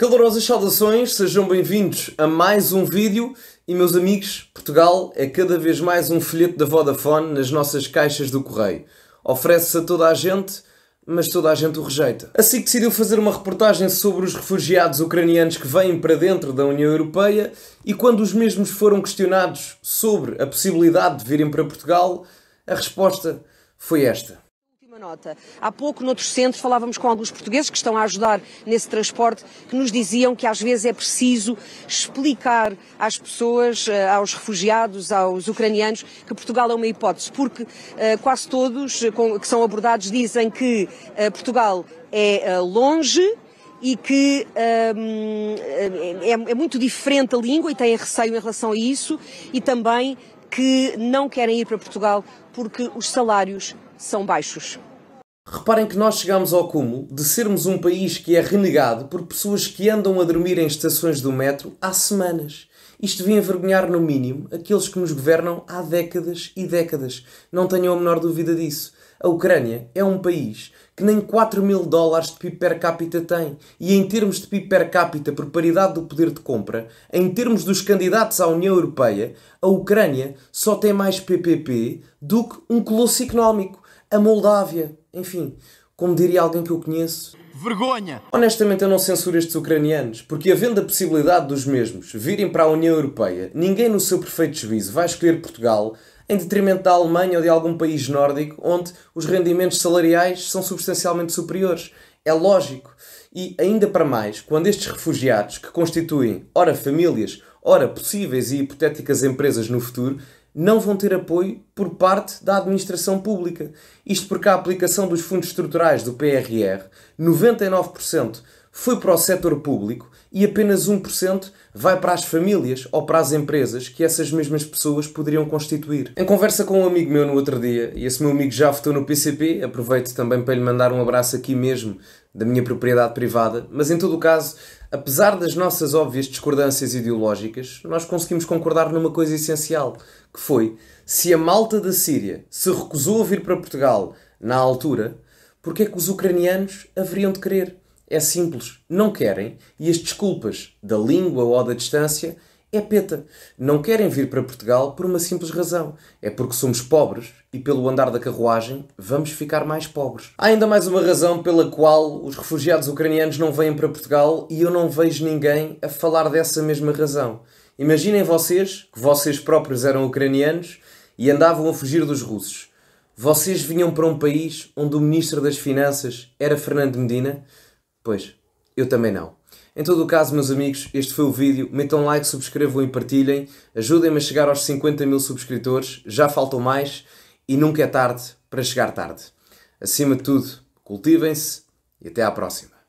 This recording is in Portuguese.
Calorosas saudações, sejam bem-vindos a mais um vídeo e meus amigos, Portugal é cada vez mais um folheto da Vodafone nas nossas caixas do correio. Oferece-se a toda a gente, mas toda a gente o rejeita. Assim que decidiu fazer uma reportagem sobre os refugiados ucranianos que vêm para dentro da União Europeia e quando os mesmos foram questionados sobre a possibilidade de virem para Portugal, a resposta foi esta nota. Há pouco, noutros centros, falávamos com alguns portugueses que estão a ajudar nesse transporte, que nos diziam que às vezes é preciso explicar às pessoas, eh, aos refugiados, aos ucranianos, que Portugal é uma hipótese, porque eh, quase todos eh, que são abordados dizem que Portugal é longe, e que ehm, é, é, muito diferente a língua e têm receio em relação a isso e também que não querem ir para Portugal porque os salários são baixos. Reparem que nós chegamos ao cúmulo de sermos um país que é renegado por pessoas que andam a dormir em estações do metro há semanas. Isto vem envergonhar, no mínimo, aqueles que nos governam há décadas e décadas. Não tenham a menor dúvida disso. A Ucrânia é um país que nem 4 mil dólares de PIB per capita tem, e em termos de PIB per capita por paridade do poder de compra, em termos dos candidatos à União Europeia, a Ucrânia só tem mais PPP do que um colosso económico a Moldávia, enfim, como diria alguém que eu conheço. Vergonha! Honestamente, eu não censuro estes ucranianos, porque havendo a possibilidade dos mesmos virem para a União Europeia, ninguém no seu perfeito juízo vai escolher Portugal em detrimento da Alemanha ou de algum país nórdico onde os rendimentos salariais são substancialmente superiores. É lógico. E ainda para mais, quando estes refugiados, que constituem ora famílias, ora possíveis e hipotéticas empresas no futuro, não vão ter apoio por parte da administração pública. Isto porque a aplicação dos fundos estruturais do PRR, 99% foi para o setor público e apenas 1% vai para as famílias ou para as empresas que essas mesmas pessoas poderiam constituir. Em conversa com um amigo meu no outro dia, e esse meu amigo já votou no PCP, aproveito também para lhe mandar um abraço aqui mesmo da minha propriedade privada, mas em todo o caso, apesar das nossas óbvias discordâncias ideológicas, nós conseguimos concordar numa coisa essencial, que foi se a malta da Síria se recusou a vir para Portugal na altura, porque é que os ucranianos haveriam de querer? É simples, não querem, e as desculpas da língua ou da distância é peta. Não querem vir para Portugal por uma simples razão. É porque somos pobres e, pelo andar da carruagem, vamos ficar mais pobres. Há ainda mais uma razão pela qual os refugiados ucranianos não vêm para Portugal e eu não vejo ninguém a falar dessa mesma razão. Imaginem vocês que vocês próprios eram ucranianos e andavam a fugir dos russos. Vocês vinham para um país onde o ministro das Finanças era Fernando Medina Pois, eu também não. Em todo o caso, meus amigos, este foi o vídeo. Metam like, subscrevam e partilhem. Ajudem-me a chegar aos 50 mil subscritores. Já faltam mais e nunca é tarde para chegar tarde. Acima de tudo, cultivem-se e até à próxima.